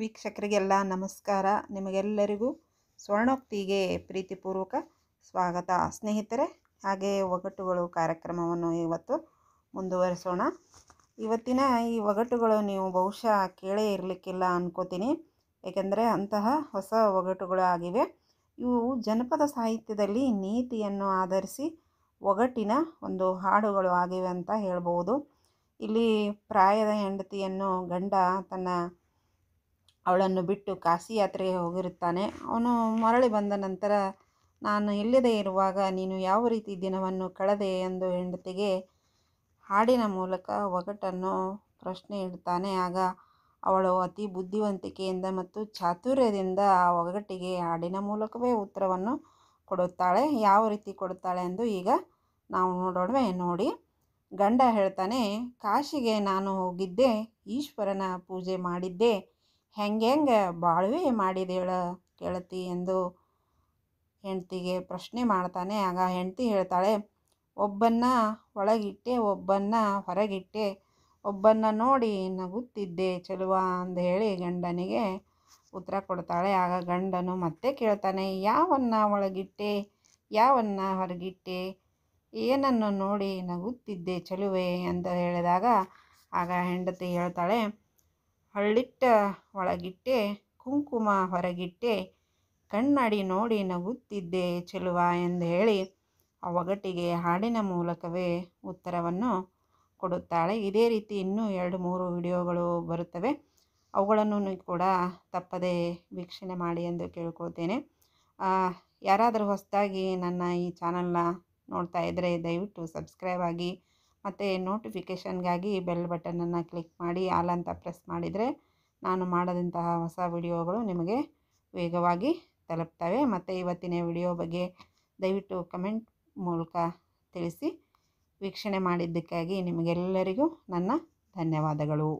ವೀಕ್ಷಕರಿಗೆಲ್ಲ ನಮಸ್ಕಾರ ನಿಮಗೆಲ್ಲರಿಗೂ ಸ್ವರ್ಣೋಕ್ತಿಗೆ ಪ್ರೀತಿಪೂರ್ವಕ ಸ್ವಾಗತ ಸ್ನೇಹಿತರೆ ಹಾಗೆ ಒಗಟುಗಳು ಕಾರ್ಯಕ್ರಮವನ್ನು ಇವತ್ತು ಮುಂದುವರಿಸೋಣ ಇವತ್ತಿನ ಈ ಒಗಟುಗಳು ನೀವು ಬಹುಶಃ ಕೇಳೇ ಇರಲಿಕ್ಕಿಲ್ಲ ಅನ್ಕೋತೀನಿ ಏಕೆಂದರೆ ಅಂತಹ ಹೊಸ ಒಗಟುಗಳು ಆಗಿವೆ ಇವು ಜನಪದ ಸಾಹಿತ್ಯದಲ್ಲಿ ನೀತಿಯನ್ನು ಆಧರಿಸಿ ಒಗಟಿನ ಒಂದು ಹಾಡುಗಳು ಆಗಿವೆ ಅಂತ ಹೇಳ್ಬೋದು ಇಲ್ಲಿ ಪ್ರಾಯದ ಹೆಂಡತಿಯನ್ನು ಗಂಡ ತನ್ನ ಅವಳನ್ನು ಬಿಟ್ಟು ಕಾಶಿ ಯಾತ್ರೆಗೆ ಹೋಗಿರುತ್ತಾನೆ ಅವನು ಮರಳಿ ಬಂದ ನಂತರ ನಾನು ಇಲ್ಲದೇ ಇರುವಾಗ ನೀನು ಯಾವ ರೀತಿ ದಿನವನ್ನು ಕಳೆದೆ ಎಂದು ಹೆಂಡತಿಗೆ ಹಾಡಿನ ಮೂಲಕ ಒಗಟನ್ನು ಪ್ರಶ್ನೆ ಇಡ್ತಾನೆ ಆಗ ಅವಳು ಅತಿ ಬುದ್ಧಿವಂತಿಕೆಯಿಂದ ಮತ್ತು ಚಾತುರ್ಯದಿಂದ ಆ ಒಗಟಿಗೆ ಹಾಡಿನ ಮೂಲಕವೇ ಉತ್ತರವನ್ನು ಕೊಡುತ್ತಾಳೆ ಯಾವ ರೀತಿ ಕೊಡುತ್ತಾಳೆ ಎಂದು ಈಗ ನಾವು ನೋಡೋಣವೆ ನೋಡಿ ಗಂಡ ಹೇಳ್ತಾನೆ ಕಾಶಿಗೆ ನಾನು ಹೋಗಿದ್ದೆ ಈಶ್ವರನ ಪೂಜೆ ಮಾಡಿದ್ದೆ ಹೆಂಗೆಂಗೆ ಬಾಳ್ವೆ ಮಾಡಿದೇಳ ಕೇಳತಿ ಎಂದು ಹೆಂಡತಿಗೆ ಪ್ರಶ್ನೆ ಮಾಡ್ತಾನೆ ಆಗ ಹೆಂಡತಿ ಹೇಳ್ತಾಳೆ ಒಬ್ಬನ್ನ ಒಳಗಿಟ್ಟೆ ಒಬ್ಬನ್ನ ಹೊರಗಿಟ್ಟೆ ಒಬ್ಬನ್ನ ನೋಡಿ ನಗುತ್ತಿದ್ದೆ ಚೆಲುವ ಹೇಳಿ ಗಂಡನಿಗೆ ಉತ್ತರ ಕೊಡ್ತಾಳೆ ಆಗ ಗಂಡನು ಮತ್ತೆ ಕೇಳ್ತಾನೆ ಯಾವನ್ನ ಒಳಗಿಟ್ಟೆ ಯಾವನ್ನ ಹೊರಗಿಟ್ಟೆ ಏನನ್ನು ನೋಡಿ ನಗುತ್ತಿದ್ದೆ ಚೆಲುವೆ ಅಂತ ಹೇಳಿದಾಗ ಆಗ ಹೆಂಡತಿ ಹೇಳ್ತಾಳೆ ಹಳ್ಳಿಟ್ಟ ಒಳಗಿಟ್ಟೆ ಕುಂಕುಮ ಹೊರಗಿಟ್ಟೆ ಕಣ್ಣಡಿ ನೋಡಿ ನಗುತ್ತಿದ್ದೆ ಚೆಲುವ ಎಂದು ಹೇಳಿ ಆ ಒಗಟಿಗೆ ಹಾಡಿನ ಮೂಲಕವೇ ಉತ್ತರವನ್ನು ಕೊಡುತ್ತಾಳೆ ಇದೇ ರೀತಿ ಇನ್ನೂ ಎರಡು ಮೂರು ವಿಡಿಯೋಗಳು ಬರುತ್ತವೆ ಅವುಗಳನ್ನು ಕೂಡ ತಪ್ಪದೇ ವೀಕ್ಷಣೆ ಮಾಡಿ ಎಂದು ಕೇಳ್ಕೊಳ್ತೇನೆ ಯಾರಾದರೂ ಹೊಸದಾಗಿ ನನ್ನ ಈ ಚಾನಲ್ನ ನೋಡ್ತಾ ಇದ್ದರೆ ದಯವಿಟ್ಟು ಸಬ್ಸ್ಕ್ರೈಬ್ ಆಗಿ ಮತ್ತು ನೋಟಿಫಿಕೇಷನ್ಗಾಗಿ ಬೆಲ್ ಬಟನನ್ನು ಕ್ಲಿಕ್ ಮಾಡಿ ಆಲ್ ಅಂತ ಪ್ರೆಸ್ ಮಾಡಿದರೆ ನಾನು ಮಾಡದಂತಹ ಹೊಸ ವಿಡಿಯೋಗಳು ನಿಮಗೆ ವೇಗವಾಗಿ ತಲುಪ್ತವೆ ಮತ್ತು ಇವತ್ತಿನ ವಿಡಿಯೋ ಬಗ್ಗೆ ದಯವಿಟ್ಟು ಕಮೆಂಟ್ ಮೂಲಕ ತಿಳಿಸಿ ವೀಕ್ಷಣೆ ಮಾಡಿದ್ದಕ್ಕಾಗಿ ನಿಮಗೆಲ್ಲರಿಗೂ ನನ್ನ ಧನ್ಯವಾದಗಳು